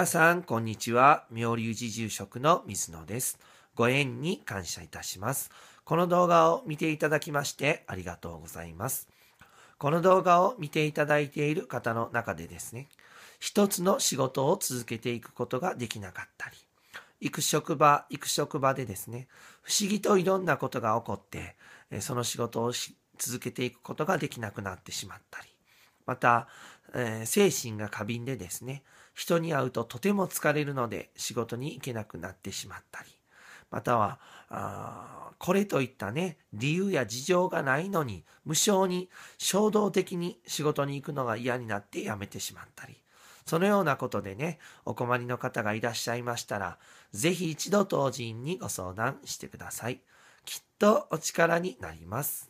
皆さん、こんにちは。妙流寺住職の水野です。ご縁に感謝いたします。この動画を見ていただきましてありがとうございます。この動画を見ていただいている方の中でですね、一つの仕事を続けていくことができなかったり、行く職場、行く職場でですね、不思議といろんなことが起こって、その仕事を続けていくことができなくなってしまったり、また、えー、精神が過敏でですね、人に会うととても疲れるので仕事に行けなくなってしまったり、または、あこれといったね、理由や事情がないのに、無性に衝動的に仕事に行くのが嫌になって辞めてしまったり、そのようなことでね、お困りの方がいらっしゃいましたら、是非一度当人にご相談してください。きっとお力になります。